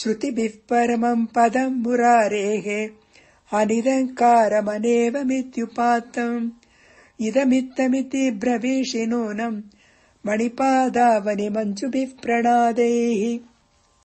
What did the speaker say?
श्रुतिभिः परमम् पदम् मुरारेः अनिदङ्कारमनेवमित्युपात्तम् इदमित्तमिति ब्रवीषि नूनम् मणिपादावनिमञ्जुभिः प्रणादैः